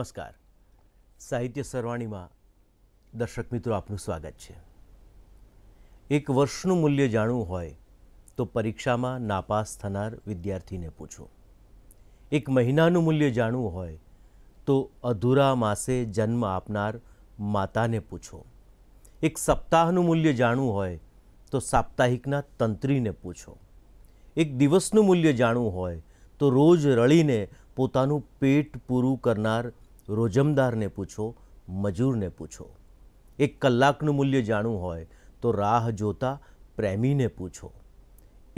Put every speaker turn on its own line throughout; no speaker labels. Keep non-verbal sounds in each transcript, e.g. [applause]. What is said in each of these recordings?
નમસ્કાર સાહિત્ય સરવાણીમાં દર્શક મિત્રો આપનું સ્વાગત છે એક વર્ષનું મૂલ્ય જાણવું હોય તો પરીક્ષામાં નાપાસ થનાર વિદ્યાર્થીને પૂછો એક મહિનાનું મૂલ્ય જાણવું હોય તો અધૂરા માસે જન્મ આપનાર માતાને પૂછો એક સપ્તાહનું મૂલ્ય જાણવું હોય તો સાપ્તાહિકના તંત્રીને પૂછો એક દિવસનું મૂલ્ય જાણવું હોય તો રોજ રળીને પોતાનું પેટ પૂરું કરનાર રોજમદારને પૂછો મજૂરને પૂછો એક કલાકનું મૂલ્ય જાણવું હોય તો રાહ જોતા પ્રેમીને પૂછો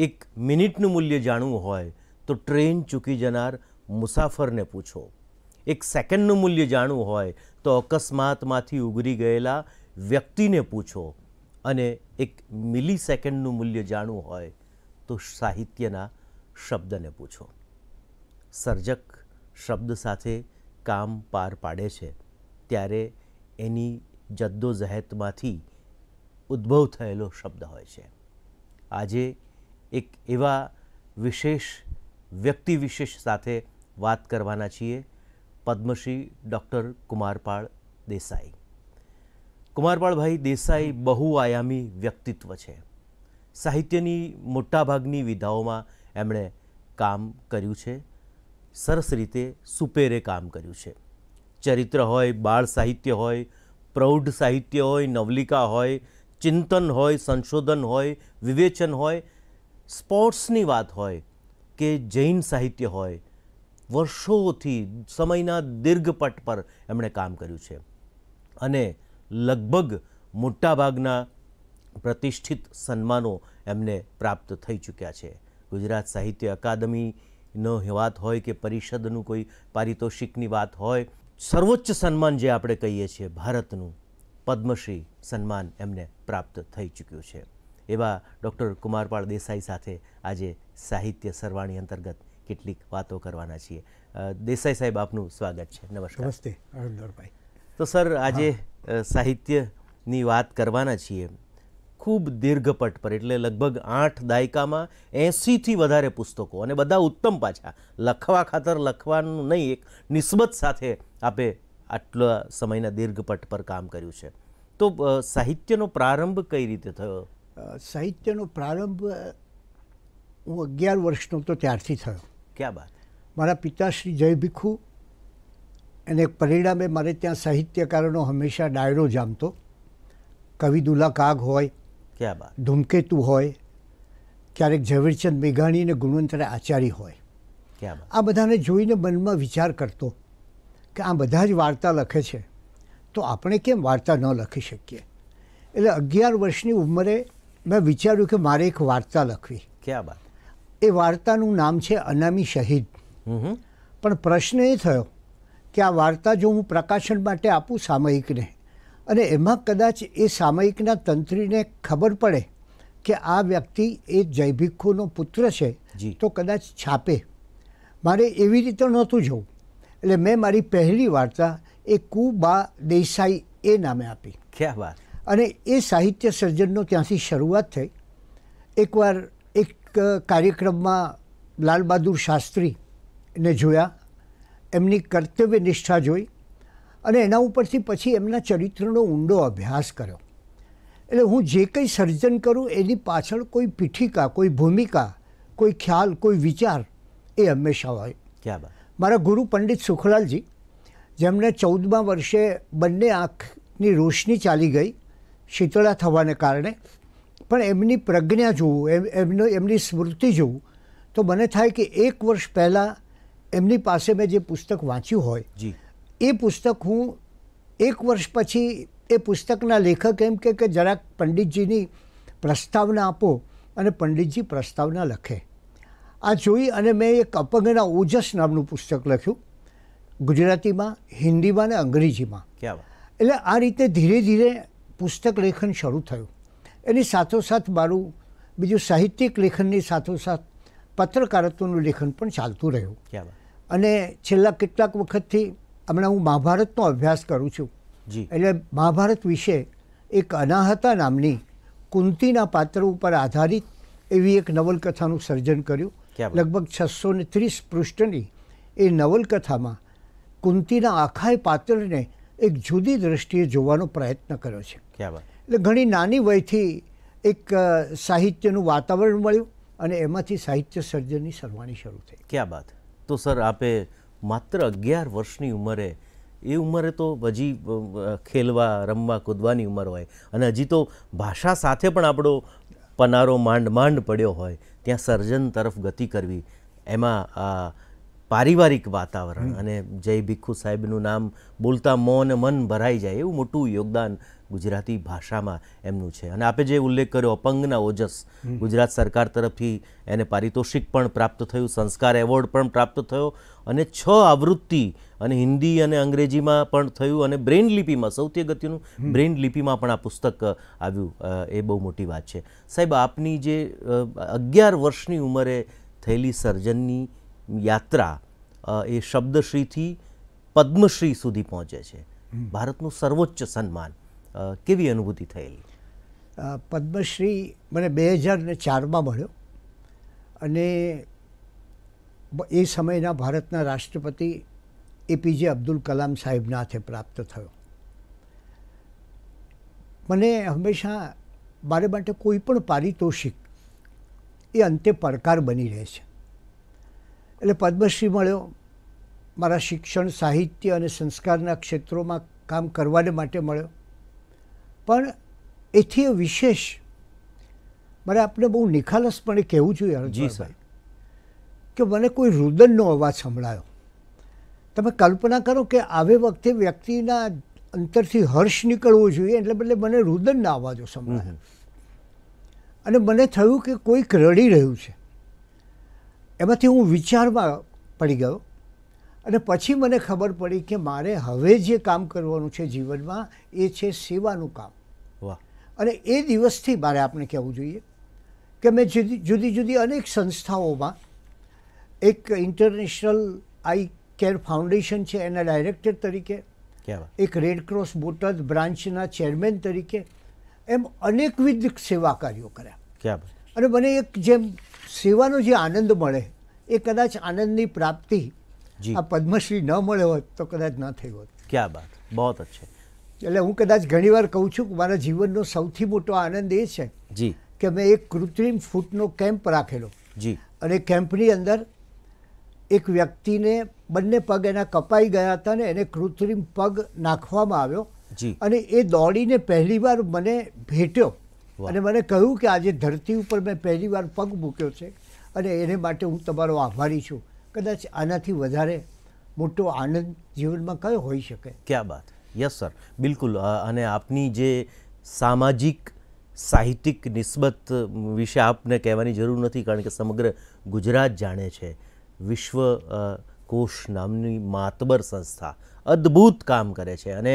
એક મિનિટનું મૂલ્ય જાણવું હોય તો ટ્રેન ચૂકી જનાર મુસાફરને પૂછો એક સેકન્ડનું મૂલ્ય જાણવું હોય તો અકસ્માતમાંથી ઉગરી ગયેલા વ્યક્તિને પૂછો અને એક મિલી સેકન્ડનું મૂલ્ય જાણવું હોય તો સાહિત્યના શબ્દને પૂછો સર્જક શબ્દ સાથે કામ પાર પાડે છે ત્યારે એની જદ્દોજહેદમાંથી ઉદ્ભવ થયેલો શબ્દ હોય છે આજે એક એવા વિશેષ વ્યક્તિ વિશેષ સાથે વાત કરવાના છીએ પદ્મશ્રી ડૉક્ટર કુમારપાળ દેસાઈ કુમારપાળભાઈ દેસાઈ બહુઆયામી વ્યક્તિત્વ છે સાહિત્યની મોટાભાગની વિધાઓમાં એમણે કામ કર્યું છે સરસ રીતે સુપેરે કામ કર્યું છે ચરિત્ર હોય બાળ સાહિત્ય હોય પ્રૌઢ સાહિત્ય હોય નવલિકા હોય ચિંતન હોય સંશોધન હોય વિવેચન હોય સ્પોર્ટ્સની વાત હોય કે જૈન સાહિત્ય હોય વર્ષોથી સમયના દીર્ઘપટ પર એમણે કામ કર્યું છે અને લગભગ મોટાભાગના પ્રતિષ્ઠિત સન્માનો એમને પ્રાપ્ત થઈ ચૂક્યા છે ગુજરાત સાહિત્ય અકાદમી નો વાત હોય કે પરિષદનું કોઈ પારિતોષિકની વાત હોય સર્વોચ્ચ સન્માન જે આપણે કહીએ છીએ ભારતનું પદ્મશ્રી સન્માન એમને પ્રાપ્ત થઈ ચૂક્યું છે એવા ડૉક્ટર કુમારપાળ દેસાઈ સાથે આજે સાહિત્ય સરવાણી અંતર્ગત કેટલીક વાતો કરવાના છીએ દેસાઈ સાહેબ આપનું સ્વાગત છે નમસ્કાર નમસ્તે તો સર આજે સાહિત્યની વાત કરવાના છીએ ખૂબ દીર્ઘપટ પર એટલે લગભગ આઠ દાયકામાં એંસીથી વધારે પુસ્તકો અને બધા ઉત્તમ પાછા લખવા ખાતર લખવાનું નહીં એક નિસ્બત સાથે આપે આટલા સમયના દીર્ઘપટ પર કામ કર્યું છે તો સાહિત્યનો પ્રારંભ કઈ રીતે
થયો
સાહિત્યનો પ્રારંભ હું અગિયાર વર્ષનો તો ત્યારથી થયો
ક્યાં વાત
મારા પિતાશ્રી જય ભીખુ અને પરિણામે મારે ત્યાં સાહિત્યકારોનો હંમેશા ડાયરો જામતો કવિ દુલા કાગ હોય ક્યાં બાત ધૂમકેતુ હોય ક્યારેક ઝવેરચંદ મેઘાણી અને ગુણવંતરા આચાર્ય હોય ક્યાં આ બધાને જોઈને મનમાં વિચાર કરતો કે આ બધા જ વાર્તા લખે છે તો આપણે કેમ વાર્તા ન લખી શકીએ એટલે અગિયાર વર્ષની ઉંમરે મેં વિચાર્યું કે મારે એક વાર્તા લખવી ક્યાં બાત એ વાર્તાનું નામ છે અનામી શહીદ પણ પ્રશ્ન એ થયો કે આ વાર્તા જો હું પ્રકાશન માટે આપું સામયિકને અને એમાં કદાચ એ સામયિકના તંત્રીને ખબર પડે કે આ વ્યક્તિ એક જૈભિખુનો પુત્ર છે તો કદાચ छापे મારે એવી રીતે નહોતું જોયું એટલે મે મારી પહેલી વાર્તા એક કુબા દેસાઈ એ નામે આપી ક્યા વાત અને એ સાહિત્ય સર્જનનો ક્યાંથી શરૂઆત થઈ એકવાર એક કાર્યક્રમમાં લાલબદુર શાસ્ત્રીને જોયા એમની કર્તવ્યનિષ્ઠા જોઈ અને એના ઉપરથી પછી એમના ચરિત્રનો ઊંડો અભ્યાસ કર્યો એટલે હું જે કંઈ સર્જન કરું એની પાછળ કોઈ પીઠિકા કોઈ ભૂમિકા કોઈ ખ્યાલ કોઈ વિચાર એ હંમેશા હોય મારા ગુરુ પંડિત સુખલાલજી જેમને ચૌદમા વર્ષે બંને આંખની રોશની ચાલી ગઈ શીતળા થવાને કારણે પણ એમની પ્રજ્ઞા જોવું એમ એમનો એમની સ્મૃતિ જોવું તો મને થાય કે એક વર્ષ પહેલાં એમની પાસે મેં જે પુસ્તક વાંચ્યું હોય જી એ પુસ્તક હું એક વર્ષ પછી એ પુસ્તકના લેખક એમ કે કે જરાક પંડિતજીની પ્રસ્તાવના આપો અને પંડિતજી પ્રસ્તાવના લખે આ જોઈ અને મેં એક અપંગના ઓજસ નામનું પુસ્તક લખ્યું ગુજરાતીમાં હિન્દીમાં અને અંગ્રેજીમાં એટલે આ રીતે ધીરે ધીરે પુસ્તક લેખન શરૂ થયું એની સાથોસાથ મારું બીજું સાહિત્યિક લેખનની સાથોસાથ પત્રકારત્વનું લેખન પણ ચાલતું રહ્યું અને છેલ્લા કેટલાક વખતથી હમણાં હું મહાભારતનો અભ્યાસ કરું છું જી એટલે મહાભારત વિશે એક અનાહતા નામની કુંતીના પાત્ર ઉપર આધારિત એવી એક નવલકથાનું સર્જન કર્યું લગભગ છસો ને ત્રીસ પૃષ્ઠની એ નવલકથામાં કુંતીના આખાય પાત્રને એક જુદી દ્રષ્ટિએ જોવાનો પ્રયત્ન કર્યો છે એટલે ઘણી નાની વયથી એક સાહિત્યનું વાતાવરણ મળ્યું અને એમાંથી સાહિત્ય સર્જનની સરવાણી શરૂ
થઈ ક્યાં બાદ તો સર આપે માત્ર અગિયાર વર્ષની ઉંમરે એ ઉંમરે તો હજી ખેલવા રમવા કૂદવાની ઉંમર હોય અને હજી તો ભાષા સાથે પણ આપણો પનારો માંડ માંડ પડ્યો હોય ત્યાં સર્જન તરફ ગતિ કરવી એમાં પારિવારિક વાતાવરણ અને જય ભિખુ સાહેબનું નામ બોલતા મોં અને મન ભરાઈ જાય એવું મોટું યોગદાન ગુજરાતી ભાષામાં એમનું છે અને આપે જે ઉલ્લેખ કર્યો અપંગના ઓજસ ગુજરાત સરકાર તરફથી એને પારિતોષિક પણ પ્રાપ્ત થયું સંસ્કાર એવોર્ડ પણ પ્રાપ્ત થયો અને છ આવૃત્તિ અને હિન્દી અને અંગ્રેજીમાં પણ થયું અને બ્રેઇન લિપિમાં સૌથી અગત્યનું બ્રેઇન લિપિમાં પણ આ પુસ્તક આવ્યું એ બહુ મોટી વાત છે સાહેબ આપની જે અગિયાર વર્ષની ઉંમરે થયેલી સર્જનની યાત્રા એ શબ્દશ્રીથી પદ્મશ્રી સુધી પહોંચે
છે ભારતનું સર્વોચ્ચ સન્માન કેવી અનુભૂતિ થયેલી પદ્મશ્રી મને બે હજાર ને ચારમાં મળ્યો અને એ સમયના ભારતના રાષ્ટ્રપતિ એપીજે અબ્દુલ કલામ સાહેબના હાથે પ્રાપ્ત થયો મને હંમેશા મારે માટે કોઈ પણ પારિતોષિક એ અંતે પડકાર બની રહે છે એટલે પદ્મશ્રી મળ્યો મારા શિક્ષણ સાહિત્ય અને સંસ્કારના ક્ષેત્રોમાં કામ કરવાને માટે મળ્યો પણ એથી વિશેષ મારે આપને બહુ નિખાલસપણે કહેવું જોઈએ સાહેબ કે મને કોઈ રુદનનો અવાજ સંભળાયો તમે કલ્પના કરો કે આવે વખતે વ્યક્તિના અંતરથી હર્ષ નીકળવો જોઈએ એટલે બદલે મને રુદનના અવાજો સંભળાયા અને મને થયું કે કોઈક રડી રહ્યું છે એમાંથી હું વિચારમાં પડી ગયો અને પછી મને ખબર પડી કે મારે હવે જે કામ કરવાનું છે જીવનમાં એ છે સેવાનું કામ વાહ અને એ દિવસથી મારે આપણે કહેવું જોઈએ કે મેં જુદી જુદી જુદી અનેક સંસ્થાઓમાં એક ઇન્ટરનેશનલ આઈ કેર ફાઉન્ડેશન છે એના ડાયરેક્ટર તરીકે એક રેડક્રોસ ક્રોસ બોટાદ બ્રાન્ચના ચેરમેન તરીકે એમ અનેકવિધ સેવા કાર્યો કર્યા અને મને એક જેમ સેવાનો જે આનંદ મળે એ કદાચ આનંદની પ્રાપ્તિ આ પદ્મશ્રી ન મળ્યો હોત તો કદાચ ના થઈ હોત
ક્યાં વાત બહુ અચ્છે
એટલે હું કદાચ ઘણીવાર કહું છું કે મારા જીવનનો સૌથી મોટો આનંદ એ છે જી કે મેં એક કૃત્રિમ ફૂટનો કેમ્પ રાખેલો જી અને કેમ્પની અંદર એક વ્યક્તિને બંને પગ એના કપાઈ ગયા હતા ને એને કૃત્રિમ પગ નાખવામાં આવ્યો જી અને એ દોડીને પહેલીવાર મને ભેટ્યો અને મને કહ્યું કે આજે ધરતી ઉપર મેં પહેલીવાર પગ મૂક્યો છે અને એને માટે હું તમારો આભારી છું કદાચ આનાથી વધારે મોટો આનંદ જીવનમાં કયો હોઈ શકે
ક્યાં
વાત યસ સર બિલકુલ અને આપની જે સામાજિક સાહિત્યિક નિસ્બત વિશે આપને કહેવાની જરૂર નથી કારણ કે સમગ્ર ગુજરાત જાણે છે વિશ્વ કોશ નામની માતબર સંસ્થા અદ્ભુત કામ કરે છે અને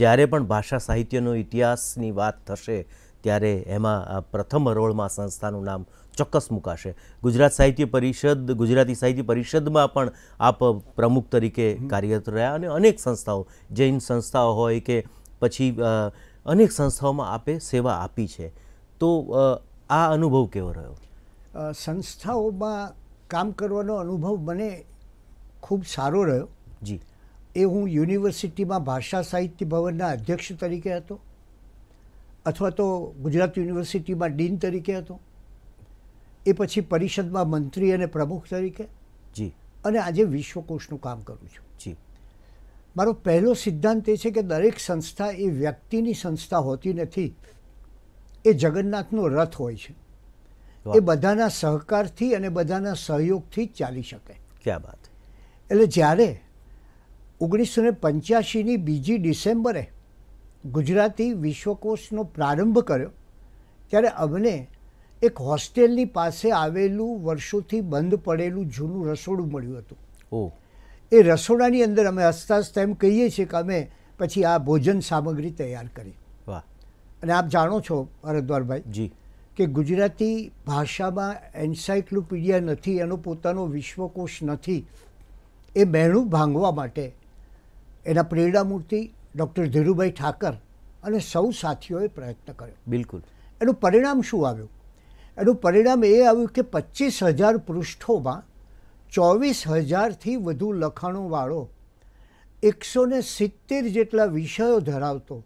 જ્યારે પણ ભાષા સાહિત્યનો ઇતિહાસની વાત થશે ત્યારે એમાં પ્રથમ હરોળમાં સંસ્થાનું નામ ચોક્કસ મુકાશે ગુજરાત સાહિત્ય પરિષદ ગુજરાતી સાહિત્ય પરિષદમાં પણ આપ પ્રમુખ તરીકે કાર્યરત રહ્યા અને અનેક સંસ્થાઓ જૈન સંસ્થાઓ હોય કે પછી અનેક સંસ્થાઓમાં આપે સેવા આપી છે તો આ અનુભવ કેવો
રહ્યો સંસ્થાઓમાં કામ કરવાનો અનુભવ મને ખૂબ સારો રહ્યો જી એ હું યુનિવર્સિટીમાં ભાષા સાહિત્ય ભવનના અધ્યક્ષ તરીકે હતો અથવા તો ગુજરાત યુનિવર્સિટીમાં ડીન તરીકે હતો એ પછી પરિષદમાં મંત્રી અને પ્રમુખ તરીકે જી અને આજે વિશ્વકોશનું કામ કરું છું જી મારો પહેલો સિદ્ધાંત એ છે કે દરેક સંસ્થા એ વ્યક્તિની સંસ્થા હોતી નથી એ જગન્નાથનો રથ હોય છે એ બધાના સહકારથી અને બધાના સહયોગથી ચાલી શકે ક્યાં વાત એટલે જ્યારે ઓગણીસો ને પંચ્યાસીની બીજી ડિસેમ્બરે ગુજરાતી વિશ્વકોશનો પ્રારંભ કર્યો ત્યારે અમને એક હોસ્ટેલની પાસે આવેલું વર્ષોથી બંધ પડેલું જૂનું રસોડું મળ્યું હતું ઓ એ રસોડાની અંદર અમે હસતા હસતા એમ કહીએ છીએ કે અમે પછી આ ભોજન સામગ્રી તૈયાર કરી વાહ અને આપ જાણો છો હરદ્વારભાઈ જી કે ગુજરાતી ભાષામાં એન્સાયક્લોપીડિયા નથી એનો પોતાનો વિશ્વકોશ નથી એ બહેણું ભાંગવા માટે એના પ્રેરણામૂર્તિ ડૉક્ટર ધીરુભાઈ ઠાકર અને સૌ સાથીઓએ પ્રયત્ન કર્યો બિલકુલ એનું પરિણામ શું આવ્યું એનું પરિણામ એ આવ્યું કે પચીસ હજાર પૃષ્ઠોમાં ચોવીસ હજારથી વધુ લખાણોવાળો એકસો ને સિત્તેર જેટલા વિષયો ધરાવતો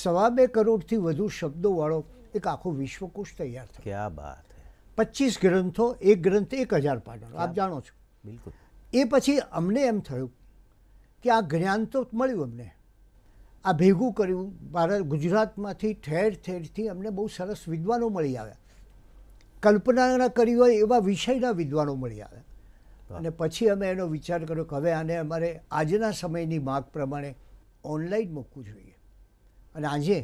સવા બે કરોડથી વધુ શબ્દોવાળો એક આખો વિશ્વકોશ તૈયાર થયો
ક્યાં વાત
પચીસ ગ્રંથો એક ગ્રંથ એક હજાર પાટણ આપ જાણો છો બિલકુલ એ પછી અમને એમ થયું કે આ જ્ઞાન તો મળ્યું અમને આ ભેગું કર્યું ભારત ગુજરાતમાંથી ઠેર ઠેરથી અમને બહુ સરસ વિદ્વાનો મળી આવ્યા કલ્પના કરી હોય એવા વિષયના વિદ્વાનો મળી આવ્યા અને પછી અમે એનો વિચાર કર્યો કે હવે આને અમારે આજના સમયની માગ પ્રમાણે ઓનલાઈન મૂકવું જોઈએ અને આજે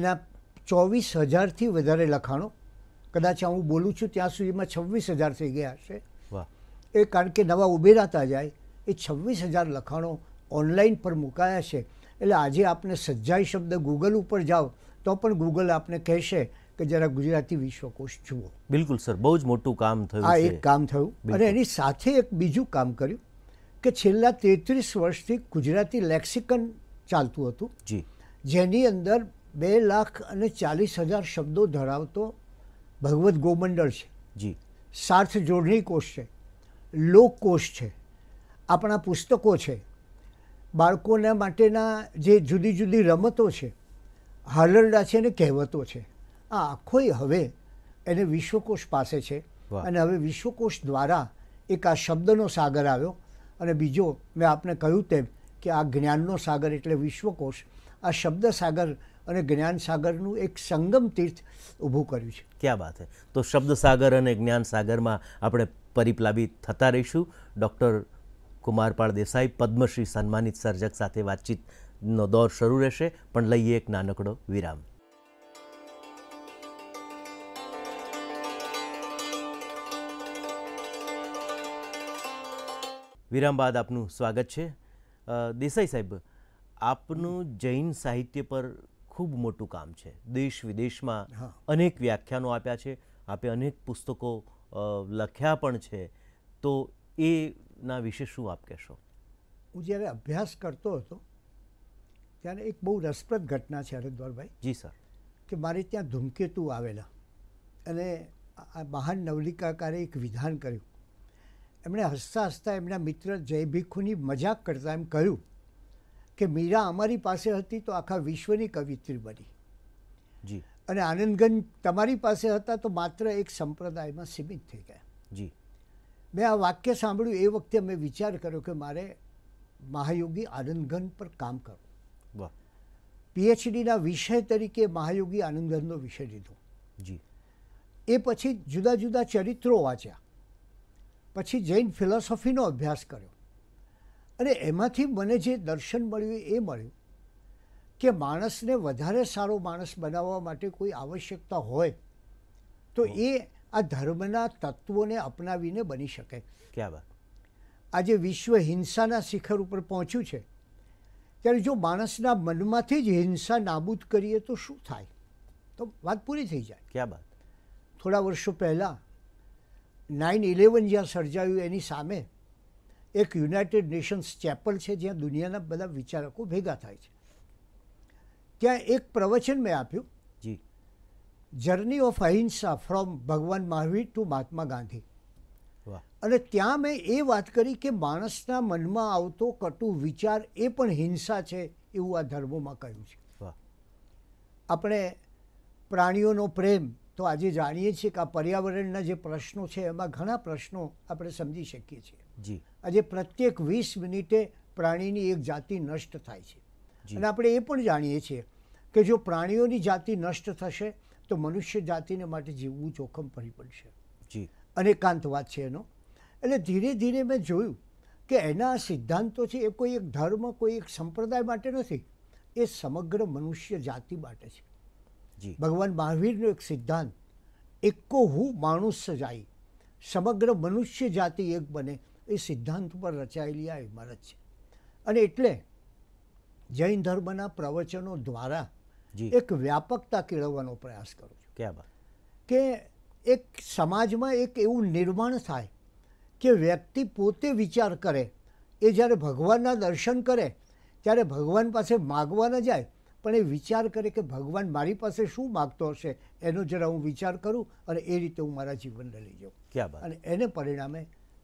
એના ચોવીસ હજારથી વધારે લખાણો કદાચ હું બોલું છું ત્યાં સુધીમાં છવ્વીસ હજાર થઈ ગયા હશે એ કારણ કે નવા ઉભેરાતા જાય એ છવ્વીસ હજાર લખાણો ઓનલાઈન પર મુકાયા છે એટલે આજે આપણે સજ્જાઈ શબ્દ ગૂગલ ઉપર જાઓ તો પણ ગૂગલ આપને કહેશે કે જરા ગુજરાતી વિશ્વકોશ જુઓ
બિલકુલ સર બહુ જ મોટું કામ થયું આ એક
કામ થયું અને એની સાથે એક બીજું કામ કર્યું કે છેલ્લા તેત્રીસ વર્ષથી ગુજરાતી લેક્સિકન ચાલતું હતું જી જેની અંદર બે લાખ અને ચાલીસ હજાર શબ્દો ધરાવતો ભગવદ્ ગોમંડળ છે જી સાર્થ જોડણી કોષ છે લોકકોષ છે આપણા પુસ્તકો છે બાળકોના માટેના જે જુદી જુદી રમતો છે હાલરડા છે અને કહેવતો છે આ આખોય હવે એને વિશ્વકોશ પાસે છે અને હવે વિશ્વકોશ દ્વારા એક આ શબ્દનો સાગર આવ્યો અને બીજો મેં આપને કહ્યું તેમ કે આ જ્ઞાનનો સાગર એટલે વિશ્વકોશ આ શબ્દ સાગર અને જ્ઞાન સાગરનું એક સંગમ તીર્થ ઊભું કર્યું છે
ક્યાં વાત છે તો શબ્દ સાગર અને જ્ઞાન સાગરમાં આપણે પરિપ્લાબિત થતા રહીશું ડૉક્ટર કુમારપાળ દેસાઈ પદ્મશ્રી સન્માનિત સર્જક સાથે વાતચીતનો દોર શરૂ રહેશે પણ લઈએ એક નાનકડો વિરામ વિરામ બાદ આપનું સ્વાગત છે દેસાઈ સાહેબ આપનું જૈન સાહિત્ય પર ખૂબ મોટું કામ છે દેશ વિદેશમાં અનેક વ્યાખ્યાનો આપ્યા છે આપે અનેક પુસ્તકો લખ્યા પણ છે તો એના વિશે શું આપ કહેશો
હું જ્યારે અભ્યાસ કરતો હતો ત્યારે એક બહુ રસપ્રદ ઘટના છે હરિદ્વારભાઈ જી સર કે મારે ત્યાં ધૂમકેતુ આવેલા અને આ મહાન નવલિકાકારે એક વિધાન કર્યું એમણે હસતા હસતા એમના મિત્ર જય ભીખુની મજાક કરતાં એમ કહ્યું કે મીરા અમારી પાસે હતી તો આખા વિશ્વની કવિત્રી બની જી અને આનંદગંજ તમારી પાસે હતા તો માત્ર એક સંપ્રદાયમાં સીમિત થઈ ગયા જી મેં આ વાક્ય સાંભળ્યું એ વખતે મેં વિચાર કર્યો કે મારે મહાયોગી આનંદગંજ પર કામ કરવું પીએચડીના વિષય તરીકે મહાયોગી આનંદગંજનો વિષય લીધો જી એ પછી જુદા જુદા ચરિત્રો વાંચ્યા પછી જૈન ફિલોસોફીનો અભ્યાસ કર્યો અને એમાંથી મને જે દર્શન મળ્યું એ મળ્યું કે માણસને વધારે સારો માણસ બનાવવા માટે કોઈ આવશ્યકતા હોય તો એ આ ધર્મના તત્વોને અપનાવીને બની શકે ક્યાં વાત આજે વિશ્વ હિંસાના શિખર ઉપર પહોંચ્યું છે ત્યારે જો માણસના મનમાંથી જ હિંસા નાબૂદ કરીએ તો શું થાય તો વાત પૂરી થઈ જાય ક્યાં વાત થોડા વર્ષો પહેલાં નાઇન ઇલેવન જ્યાં સર્જાયું એની સામે એક યુનાઇટેડ નેશન્સ ચેપલ છે જ્યાં દુનિયાના બધા વિચારકો ભેગા થાય છે ત્યાં એક પ્રવચન મેં આપ્યું જી journey of ahimsa from Bhagwan Mahavir two મહાત્મા ગાંધી અને ત્યાં મેં એ વાત કરી કે માણસના મનમાં આવતો કટુ વિચાર એ પણ હિંસા છે એવું આ ધર્મોમાં કહ્યું છે આપણે પ્રાણીઓનો પ્રેમ તો આજે જાણીએ છીએ કે આ પર્યાવરણના જે પ્રશ્નો છે એમાં ઘણા પ્રશ્નો આપણે સમજી શકીએ છીએ જી આજે પ્રત્યેક વીસ મિનિટે પ્રાણીની એક જાતિ નષ્ટ થાય છે અને આપણે એ પણ જાણીએ છીએ કે જો પ્રાણીઓની જાતિ નષ્ટ થશે તો મનુષ્ય જાતિને માટે જીવવું જોખમ ભરી પડશે જી વાત છે એનો એટલે ધીરે ધીરે મેં જોયું કે એના સિદ્ધાંતો છે એ કોઈ એક ધર્મ કોઈ એક સંપ્રદાય માટે નથી એ સમગ્ર મનુષ્ય જાતિ માટે છે જી ભગવાન મહાવીરનો એક સિદ્ધાંત એકો હું માણુસ જાય સમગ્ર મનુષ્ય જાતિ એક બને એ સિદ્ધાંત પર રચાયેલી આ ઇમારત છે અને એટલે જૈન ધર્મના પ્રવચનો દ્વારા એક વ્યાપકતા કેળવવાનો પ્રયાસ કરું છું ક્યાં કે એક સમાજમાં એક એવું નિર્માણ થાય કે વ્યક્તિ પોતે વિચાર કરે એ જ્યારે ભગવાનના દર્શન કરે ત્યારે ભગવાન પાસે માગવા ન જાય પણ એ વિચાર કરે કે ભગવાન મારી પાસે શું માગતો હશે એનો જરા હું વિચાર કરું અને એ રીતે હું મારા જીવનને લઈ જાઉં અને એને પરિણામે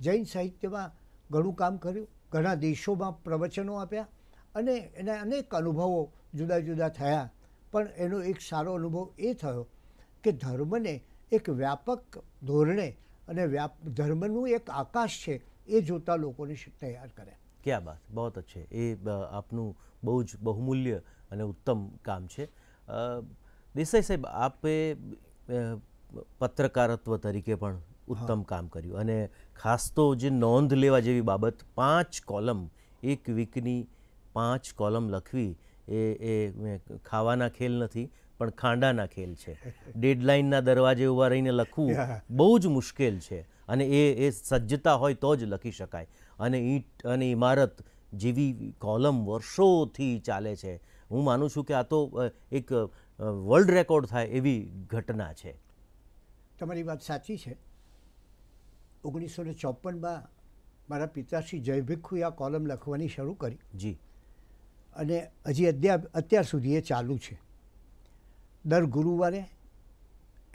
જૈન સાહિત્યમાં ઘણું કામ કર્યું ઘણા દેશોમાં પ્રવચનો આપ્યા અને એના અનેક અનુભવો જુદા જુદા થયા પણ એનો એક સારો અનુભવ એ થયો કે ધર્મને એક વ્યાપક ધોરણે અને વ્યાપ ધર્મનું એક આકાશ છે એ જોતા લોકોને તૈયાર કર્યા
ક્યાં બાત બહુ અચ્છે એ આપનું બહુ જ બહુમૂલ્ય અને ઉત્તમ કામ છે દેસાઈ સાહેબ આપે પત્રકારત્વ તરીકે પણ ઉત્તમ કામ કર્યું અને ખાસ તો જે નોંધ લેવા જેવી બાબત પાંચ કોલમ એક વીકની પાંચ કોલમ લખવી એ એ ખાવાના ખેલ નથી પણ ખાંડાના ખેલ છે [laughs] ડેડલાઇનના દરવાજે ઊભા રહીને લખવું બહુ જ મુશ્કેલ છે અને એ એ સજ્જતા હોય તો જ લખી શકાય અને ઈંટ અને ઇમારત જેવી કોલમ વર્ષોથી ચાલે છે હું માનું છું કે આ તો એક વર્લ્ડ રેકોર્ડ થાય એવી
ઘટના છે તમારી વાત સાચી છે ઓગણીસો ને ચોપનમાં મારા પિતાશ્રી જયભિક્ષુએ આ કોલમ લખવાની શરૂ કરી જી અને હજી અત્યાર સુધી એ ચાલુ છે દર ગુરુવારે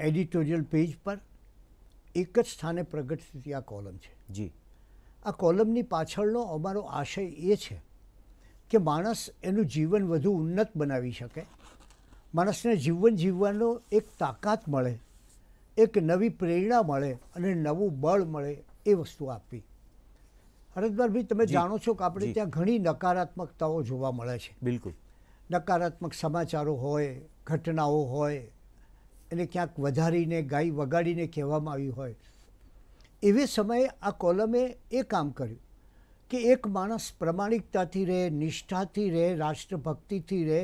એડિટોરિયલ પેજ પર એક જ સ્થાને પ્રગટ થતી આ કોલમ છે જી આ કોલમની પાછળનો અમારો આશય એ છે કે માણસ એનું જીવન વધુ ઉન્નત બનાવી શકે માણસને જીવન જીવવાનો એક તાકાત મળે એક નવી પ્રેરણા મળે અને નવું બળ મળે એ વસ્તુ આપવી હરદભાઈ તમે જાણો છો કે આપણે ત્યાં ઘણી નકારાત્મકતાઓ જોવા મળે છે બિલકુલ નકારાત્મક સમાચારો હોય ઘટનાઓ હોય એને ક્યાંક વધારીને ગાય વગાડીને કહેવામાં આવી હોય એવી સમયે આ કોલમે એ કામ કર્યું કે એક માણસ પ્રમાણિકતાથી રહે નિષ્ઠાથી રહે રાષ્ટ્રભક્તિથી રહે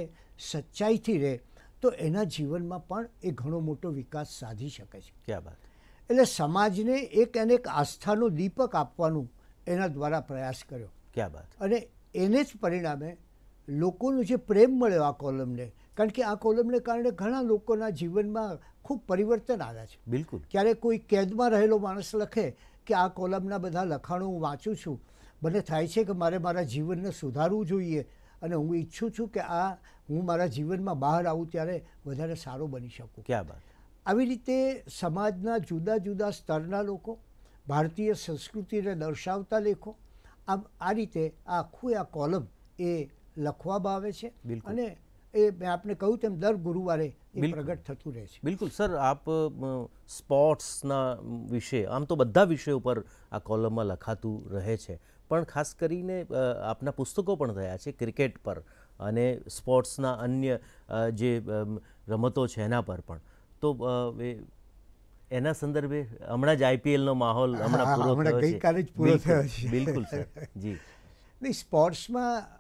સચ્ચાઈથી રહે તો એના જીવનમાં પણ એ ઘણો મોટો વિકાસ સાધી શકે છે ક્યાં વાત એટલે સમાજને એક એને એક આસ્થાનો દીપક આપવાનું એના દ્વારા પ્રયાસ કર્યો ક્યાં વાત અને એને જ પરિણામે લોકોનો જે પ્રેમ મળ્યો આ કોલમને કારણ કે આ કોલમને કારણે ઘણા લોકોના જીવનમાં ખૂબ પરિવર્તન આવ્યા છે બિલકુલ ક્યારેક કોઈ કેદમાં રહેલો માણસ લખે કે આ કોલમના બધા લખાણો હું વાંચું છું મને થાય છે કે મારે મારા જીવનને સુધારવું જોઈએ અને હું ઈચ્છું છું કે આ હું મારા જીવનમાં બહાર આવું ત્યારે વધારે સારો બની શકું ક્યાં વાત આવી રીતે સમાજના જુદા જુદા સ્તરના લોકો ભારતીય સંસ્કૃતિને દર્શાવતા લેખો આમ આ રીતે આ આખું આ કોલમ એ લખવામાં આવે છે અને એ મેં આપને કહ્યું તેમ દર ગુરુવારે એ પ્રગટ થતું રહે છે બિલકુલ સર
આપ સ્પોર્ટ્સના વિશે આમ તો બધા વિષય ઉપર આ કોલમમાં લખાતું રહે છે પણ ખાસ કરીને આપના પુસ્તકો પણ થયા છે ક્રિકેટ પર અને સ્પોર્ટ્સના અન્ય જે રમતો છે એના પર પણ તો એના સંદર્ભે હમણાં જ આઈપીએલનો માહોલ હમણાં પૂરો થયો છે ગઈકાલે જ
પૂરો થયો છે બિલકુલ સર જી નહીં સ્પોર્ટ્સમાં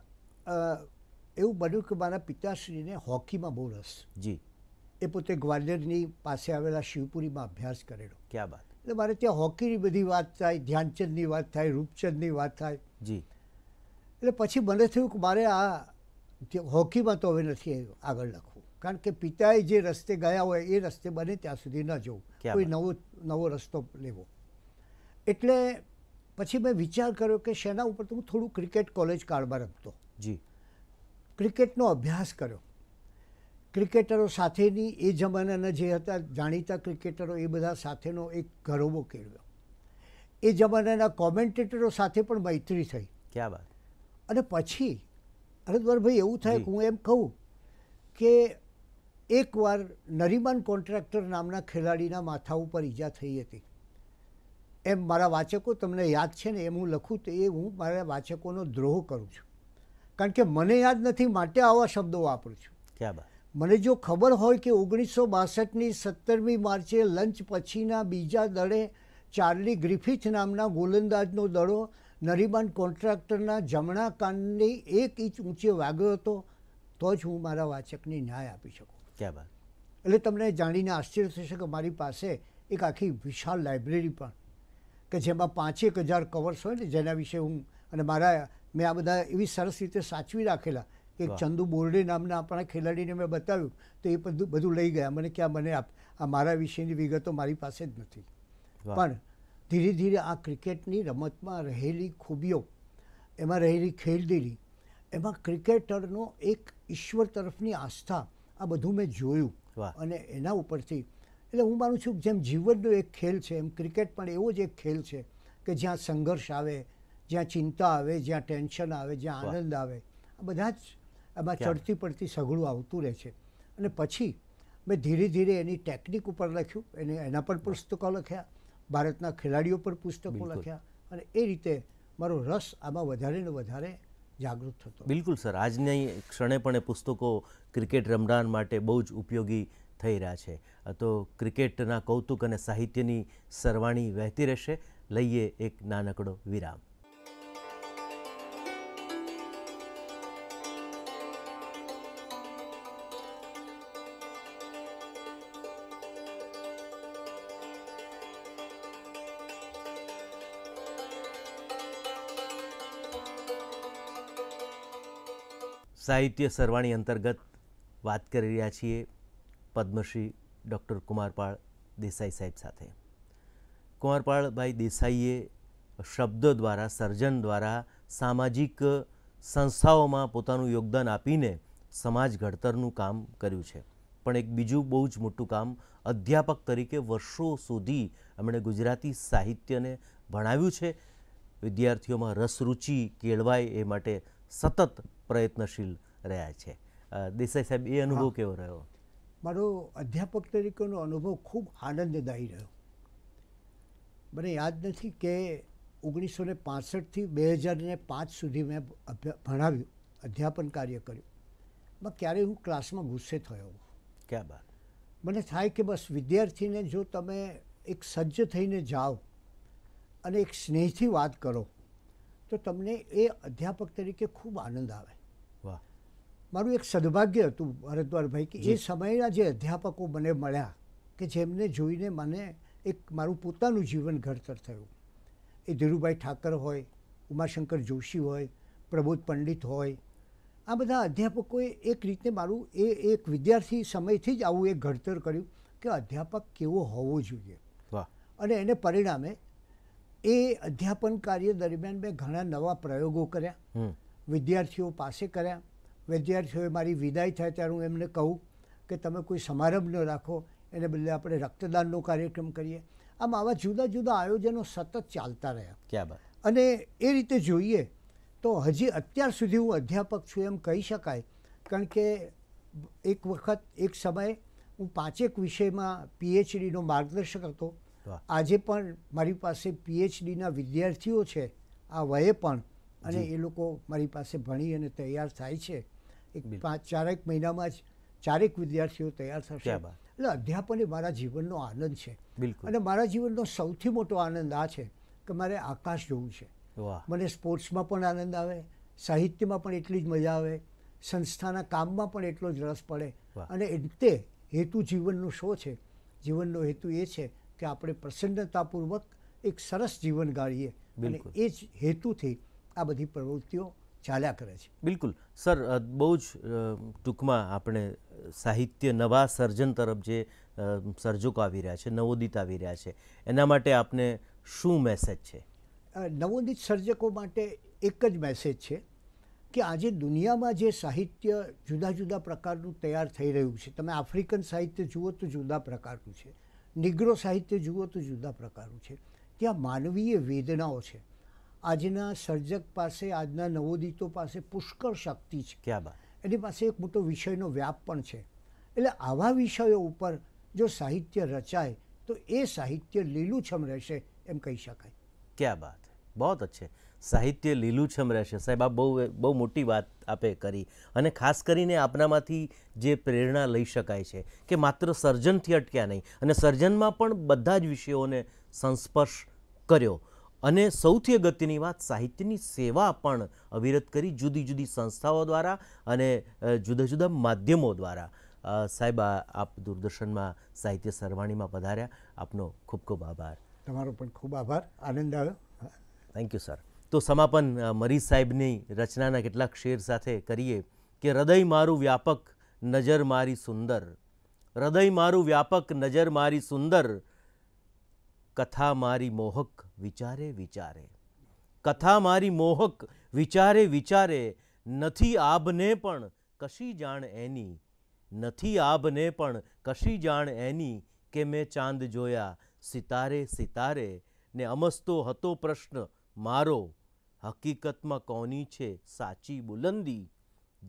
એવું બન્યું કે મારા પિતાશ્રીને હોકીમાં બહુ રસ જી એ પોતે ગ્વાલિયરની પાસે આવેલા શિવપુરીમાં અભ્યાસ કરેલો ક્યાં વાત એટલે મારે ત્યાં હોકીની બધી વાત થાય ધ્યાનચંદની વાત થાય રૂપચંદની વાત થાય જી એટલે પછી મને થયું કે મારે આ હોકીમાં તો હવે નથી આગળ લખવું કારણ કે પિતાએ જે રસ્તે ગયા હોય એ રસ્તે બને ત્યાં સુધી ન જવું કોઈ નવો નવો રસ્તો લેવો એટલે પછી મેં વિચાર કર્યો કે શેના ઉપર તો હું થોડું ક્રિકેટ કોલેજ કાળમાં રમતો જી ક્રિકેટનો અભ્યાસ કર્યો ક્રિકેટરો સાથેની એ જમાનાના જે હતા જાણીતા ક્રિકેટરો એ બધા સાથેનો એક ગરબો કેળવ્યો એ જમાનાના કોમેન્ટેટરો સાથે પણ મૈત્રી થઈ ક્યાં વાત અને પછી હરદ્વારભાઈ એવું થાય હું એમ કહું કે એકવાર નરીમાન કોન્ટ્રાક્ટર નામના ખેલાડીના માથા ઉપર ઈજા થઈ હતી એમ મારા વાચકો તમને યાદ છે ને એમ હું લખું તો એ હું મારા વાચકોનો દ્રોહ કરું છું કારણ કે મને યાદ નથી માટે આવા શબ્દો વાપરું છું ક્યાં વાત મને જો ખબર હોય કે ઓગણીસો બાસઠની સત્તરમી માર્ચે લંચ પછીના બીજા દળે ચાર્લી ગ્રિફિથ નામના ગોલંદાજનો દળો નરીમાન કોન્ટ્રાક્ટરના જમણા કાનની એક ઇંચ ઊંચે વાગ્યો હતો તો જ હું મારા વાચકની ન્યાય આપી શકું ક્યાં વાત એટલે તમને જાણીને આશ્ચર્ય થશે કે મારી પાસે એક આખી વિશાળ લાઇબ્રેરી પણ કે જેમાં પાંચેક હજાર કવર્સ હોય ને જેના વિશે હું અને મારા મેં આ બધા એવી સરસ રીતે સાચવી રાખેલા કે ચંદુ બોરડે નામના આપણા ખેલાડીને મેં બતાવ્યું તો એ બધું બધું લઈ ગયા મને ક્યાં મને આ મારા વિશેની વિગતો મારી પાસે જ નથી પણ ધીરે ધીરે આ ક્રિકેટની રમતમાં રહેલી ખૂબીઓ એમાં રહેલી ખેલદીલી એમાં ક્રિકેટરનો એક ઈશ્વર તરફની આસ્થા આ બધું મેં જોયું અને એના ઉપરથી એટલે હું માનું છું જેમ જીવનનો એક ખેલ છે એમ ક્રિકેટ પણ એવો જ એક ખેલ છે કે જ્યાં સંઘર્ષ આવે જ્યાં ચિંતા આવે જ્યાં ટેન્શન આવે જ્યાં આનંદ આવે આ બધા જ એમાં ચડતી પડતી સઘળું આવતું રહે છે અને પછી મેં ધીરે ધીરે એની ટેકનિક ઉપર લખ્યું એને એના પર પુસ્તકો લખ્યા ભારતના ખેલાડીઓ પર પુસ્તકો લખ્યા અને એ રીતે મારો રસ આમાં વધારે ને વધારે જાગૃત થતો
બિલકુલ સર આજની ક્ષણે પણ એ પુસ્તકો ક્રિકેટ રમડાન માટે બહુ જ ઉપયોગી થઈ રહ્યા છે તો ક્રિકેટના કૌતુક અને સાહિત્યની સરવાણી વહેતી રહેશે લઈએ એક નાનકડો વિરામ સાહિત્ય સરવાણી અંતર્ગત વાત કરી રહ્યા છીએ પદ્મશ્રી ડૉક્ટર કુમારપાળ દેસાઈ સાહેબ સાથે કુમારપાળભાઈ દેસાઈએ શબ્દ દ્વારા સર્જન દ્વારા સામાજિક સંસ્થાઓમાં પોતાનું યોગદાન આપીને સમાજ ઘડતરનું કામ કર્યું છે પણ એક બીજું બહુ જ મોટું કામ અધ્યાપક તરીકે વર્ષો સુધી એમણે ગુજરાતી સાહિત્યને ભણાવ્યું છે વિદ્યાર્થીઓમાં રસરૂચિ કેળવાય એ માટે સતત પ્રયત્નશીલ રહ્યા છે દેસાઈ સાહેબ એ અનુભવ કેવો રહ્યો
મારો અધ્યાપક તરીકેનો અનુભવ ખૂબ આનંદદાયી રહ્યો મને યાદ નથી કે ઓગણીસો ને પાંસઠથી બે હજારને પાંચ સુધી મેં ભણાવ્યું અધ્યાપન કાર્ય કર્યું માં ક્યારેય હું ક્લાસમાં ગુસ્સે થયો ક્યાં બાત મને થાય કે બસ વિદ્યાર્થીને જો તમે એક સજ્જ થઈને જાઓ અને એક સ્નેહથી વાત કરો તો તમને એ અધ્યાપક તરીકે ખૂબ આનંદ આવે વાહ મારું એક સદભાગ્ય હતું ભરદ્વારભાઈ કે એ સમયના જે અધ્યાપકો મને મળ્યા કે જેમને જોઈને મને એક મારું પોતાનું જીવન ઘડતર થયું એ ધીરુભાઈ ઠાકર હોય ઉમાશંકર જોશી હોય પ્રબોધ પંડિત હોય આ બધા અધ્યાપકોએ એક રીતે મારું એ એક વિદ્યાર્થી સમયથી જ આવું એક ઘડતર કર્યું કે અધ્યાપક કેવો હોવો જોઈએ અને એને પરિણામે એ અધ્યાપન કાર્ય દરમિયાન મેં ઘણા નવા પ્રયોગો કર્યા વિદ્યાર્થીઓ પાસે કર્યા વિદ્યાર્થીઓએ મારી વિદાય થાય ત્યારે હું એમને કહું કે તમે કોઈ સમારંભ ન રાખો એને બદલે આપણે રક્તદાનનો કાર્યક્રમ કરીએ આમ આવા જુદા જુદા આયોજનો સતત ચાલતા રહ્યા અને એ રીતે જોઈએ તો હજી અત્યાર સુધી હું અધ્યાપક છું એમ કહી શકાય કારણ કે એક વખત એક સમયે હું પાંચેક વિષયમાં પીએચડીનો માર્ગદર્શક હતો આજે પણ મારી પાસે પીએચડીના વિદ્યાર્થીઓ છે આ વયે પણ અને એ લોકો મારી પાસે ભણી અને તૈયાર થાય છે એક પાંચ ચારેક મહિનામાં જ ચારેક વિદ્યાર્થીઓ તૈયાર થશે એટલે અધ્યાપન એ મારા જીવનનો આનંદ છે અને મારા જીવનનો સૌથી મોટો આનંદ આ છે કે મારે આકાશ જોવું છે મને સ્પોર્ટ્સમાં પણ આનંદ આવે સાહિત્યમાં પણ એટલી જ મજા આવે સંસ્થાના કામમાં પણ એટલો જ રસ પડે અને એટલે હેતુ જીવનનો શો છે જીવનનો હેતુ એ છે કે આપણે પ્રસન્નતાપૂર્વક એક સરસ જીવન ગાળીએ અને એ જ હેતુથી આ બધી પ્રવૃત્તિઓ ચાલ્યા કરે છે
બિલકુલ સર બહુ જ ટૂંકમાં આપણે સાહિત્ય નવા સર્જન તરફ જે સર્જકો આવી રહ્યા છે નવોદિત આવી રહ્યા છે એના માટે આપને શું મેસેજ છે
નવોદિત સર્જકો માટે એક જ મેસેજ છે કે આજે દુનિયામાં જે સાહિત્ય જુદા જુદા પ્રકારનું તૈયાર થઈ રહ્યું છે તમે આફ્રિકન સાહિત્ય જુઓ તો જુદા પ્રકારનું છે નિગ્રો સાહિત્ય જુઓ તો જુદા પ્રકારનું છે ત્યાં માનવીય વેદનાઓ છે આજના સર્જક પાસે આજના નવોદિતો પાસે પુષ્કળ શક્તિ છે ક્યાં બાત એની પાસે એક મોટો વિષયનો વ્યાપ પણ છે એટલે આવા વિષયો ઉપર જો સાહિત્ય રચાય તો એ સાહિત્ય લીલુંછમ રહેશે એમ કહી શકાય
ક્યાં બાત બહુ
અચ્છે સાહિત્ય લીલુંછમ રહેશે સાહેબ આ બહુ બહુ મોટી વાત આપે કરી અને ખાસ કરીને આપનામાંથી જે પ્રેરણા લઈ શકાય છે કે માત્ર સર્જનથી અટક્યા નહીં અને સર્જનમાં પણ બધા જ વિષયોને સંસ્પર્શ કર્યો અને સૌથી અગત્યની વાત સાહિત્યની સેવા પણ અવિરત કરી જુદી જુદી સંસ્થાઓ દ્વારા અને જુદા જુદા માધ્યમો દ્વારા સાહેબ આપ દૂરદર્શનમાં સાહિત્ય સરવાણીમાં પધાર્યા આપનો ખૂબ ખૂબ આભાર
તમારો પણ ખૂબ આભાર આનંદ આવ્યો
થેન્ક યુ સર તો સમાપન મરીઝ સાહેબની રચનાના કેટલાક શેર સાથે કરીએ કે હૃદય મારું વ્યાપક નજર મારી સુંદર હૃદય મારું વ્યાપક નજર મારી સુંદર કથા મારી મોહક વિચારે વિચારે કથા મારી મોહક વિચારે વિચારે નથી આબને પણ કશી જાણ એની નથી આબને પણ કશી જાણ એની કે મેં ચાંદ જોયા સિતારે સિતારે ને અમસ્તો હતો પ્રશ્ન મારો હકીકતમાં કોની છે સાચી બુલંદી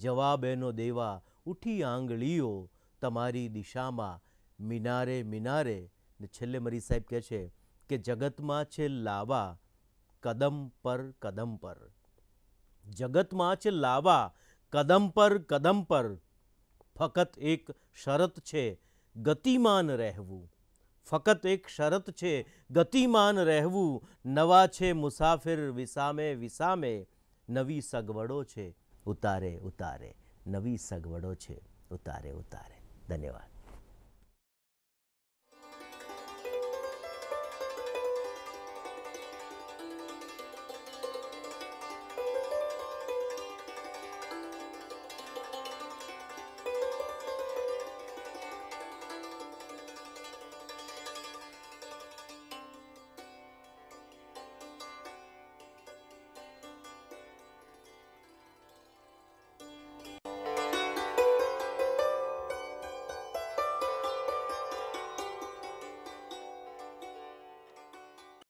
જવાબ એનો દેવા ઉઠી આંગળીઓ તમારી દિશામાં મિનારે મિનારે ને છેલ્લે મરી સાહેબ કહે છે કે જગતમાં છે લાવા કદમ પર કદમ પર જગતમાં છે લાવા કદમ પર કદમ પર ફક્ત એક શરત છે ગતિમાન રહેવું ફક્ત એક શરત છે ગતિમાન રહેવું નવા છે મુસાફિર વિસામે વિસામે નવી સગવડો છે ઉતારે ઉતારે નવી સગવડો છે ઉતારે ઉતારે ધન્યવાદ